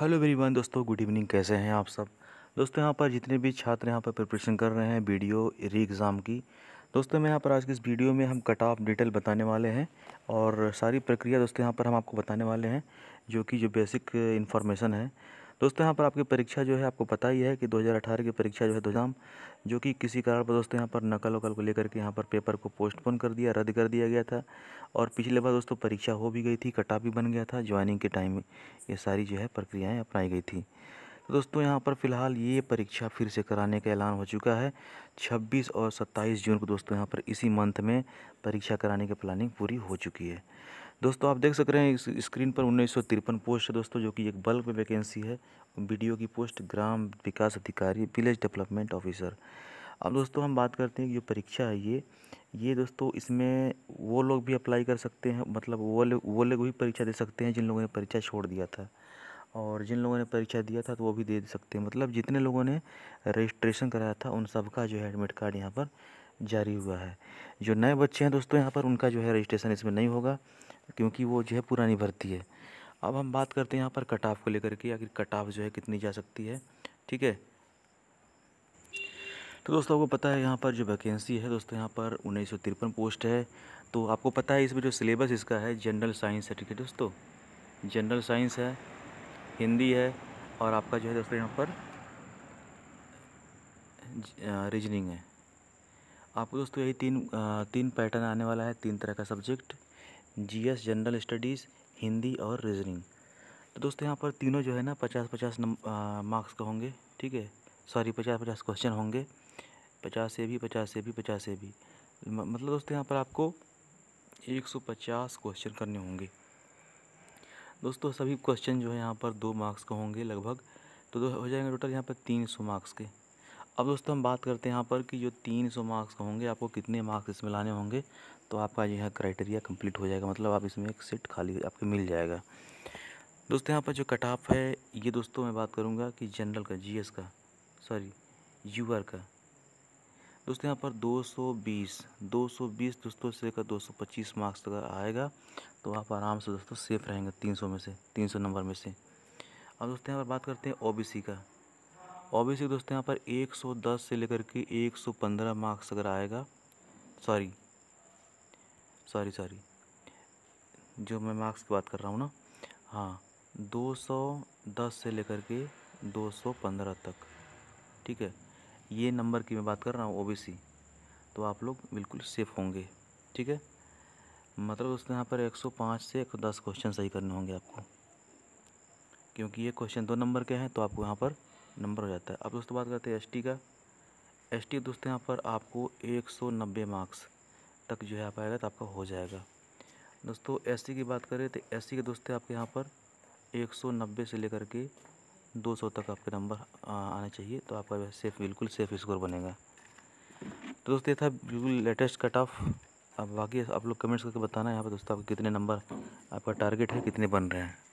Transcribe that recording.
hello everyone दोस्तों good evening कैसे हैं आप सब दोस्तों यहाँ पर जितने भी छात्र यहाँ पर प्रिपरेशन कर रहे हैं वीडियो री एग्ज़ाम की दोस्तों मैं यहाँ पर आज के इस वीडियो में हम कट ऑफ डिटेल बताने वाले हैं और सारी प्रक्रिया दोस्तों यहाँ पर हम आपको बताने वाले हैं जो कि जो बेसिक इन्फॉर्मेशन है दोस्तों यहाँ पर आपकी परीक्षा जो है आपको पता ही है कि 2018 की परीक्षा जो है दोजाम जो कि किसी कारण पर दोस्तों यहाँ पर नकल वकल को लेकर के यहाँ पर पेपर को पोस्टपोन कर दिया रद्द कर दिया गया था और पिछले बार दोस्तों परीक्षा हो भी गई थी कटा भी बन गया था ज्वाइनिंग के टाइम में ये सारी जो है प्रक्रियाएँ अपनाई गई थी तो दोस्तों यहाँ पर फ़िलहाल ये परीक्षा फिर से कराने का ऐलान हो चुका है छब्बीस और सत्ताईस जून को दोस्तों यहाँ पर इसी मंथ में परीक्षा कराने की प्लानिंग पूरी हो चुकी है दोस्तों आप देख सक रहे हैं इस स्क्रीन पर उन्नीस पोस्ट है दोस्तों जो कि एक बल्क में वैकेंसी है वीडियो की पोस्ट ग्राम विकास अधिकारी विलेज डेवलपमेंट ऑफिसर अब दोस्तों हम बात करते हैं कि जो परीक्षा है ये ये दोस्तों इसमें वो लोग भी अप्लाई कर सकते हैं मतलब वो लोग वो लोग भी परीक्षा दे सकते हैं जिन लोगों ने परीक्षा छोड़ दिया था और जिन लोगों ने परीक्षा दिया था तो वो भी दे सकते हैं मतलब जितने लोगों ने रजिस्ट्रेशन कराया था उन सब का जो है एडमिट कार्ड यहाँ पर जारी हुआ है जो नए बच्चे हैं दोस्तों यहाँ पर उनका जो है रजिस्ट्रेशन इसमें नहीं होगा क्योंकि वो जो है पुरानी भर्ती है अब हम बात करते हैं यहाँ पर कट ऑफ को लेकर के आखिर कट ऑफ जो है कितनी जा सकती है ठीक है तो दोस्तों आपको पता है यहाँ पर जो वैकेंसी है दोस्तों यहाँ पर उन्नीस पोस्ट है तो आपको पता है इसमें जो सिलेबस इसका है जनरल साइंस है ठीक है दोस्तों जनरल साइंस है हिंदी है और आपका जो है दोस्तों यहाँ पर रीजनिंग है आपको दोस्तों यही तीन तीन पैटर्न आने वाला है तीन तरह का subject GS general studies Hindi और रीजनिंग तो दोस्तों यहाँ पर तीनों जो है ना पचास पचास मार्क्स का होंगे ठीक है सॉरी पचास पचास क्वेश्चन होंगे पचास से भी पचास से भी पचास से भी मतलब दोस्तों यहाँ पर आपको एक सौ पचास क्वेश्चन करने होंगे दोस्तों सभी क्वेश्चन जो है यहाँ पर दो मार्क्स का होंगे लगभग तो दो हो जाएंगे टोटल यहाँ पर तीन सौ मार्क्स के अब दोस्तों हम बात करते हैं यहाँ पर कि जो तीन सौ मार्क्स होंगे आपको कितने मार्क्स इसमें लाने होंगे तो आपका यह क्राइटेरिया कंप्लीट हो जाएगा मतलब आप इसमें एक सीट खाली आपको मिल जाएगा दोस्तों यहाँ पर जो कट ऑफ है ये दोस्तों मैं बात करूँगा कि जनरल का जीएस का सॉरी यू का दोस्तों यहाँ पर 220 220 दोस्तों से लेकर दो मार्क्स तक आएगा तो आप आराम से दोस्तों सेफ़ रहेंगे तीन में से तीन नंबर में से अब दोस्तों यहाँ पर बात करते हैं ओ का ऑब्वियसली दोस्तों यहाँ पर 110 से लेकर के 115 मार्क्स अगर आएगा सॉरी सॉरी सॉरी जो मैं मार्क्स की बात कर रहा हूँ ना हाँ 210 से लेकर के 215 तक ठीक है ये नंबर की मैं बात कर रहा हूँ ओबीसी तो आप लोग बिल्कुल सेफ़ होंगे ठीक है मतलब दोस्तों यहाँ पर 105 से 110 क्वेश्चन सही करने होंगे आपको क्योंकि ये क्वेश्चन दो नंबर के हैं तो आपको यहाँ पर नंबर हो जाता है अब दोस्तों बात करते हैं एस का एस टी दोस्तों यहाँ पर आपको 190 मार्क्स तक जो है आप आएगा तो आपका हो जाएगा दोस्तों एस की बात करें तो एस के दोस्तों आपके यहाँ पर 190 से लेकर के 200 तक आपके नंबर आने चाहिए तो आपका सेफ बिल्कुल सेफ स्कोर बनेगा तो दोस्तों ये था बिल्कुल लेटेस्ट कट ऑफ अब बाकी आप लोग कमेंट्स करके बताना है यहाँ पर दोस्तों आपके कितने नंबर आपका टारगेट है कितने बन रहे हैं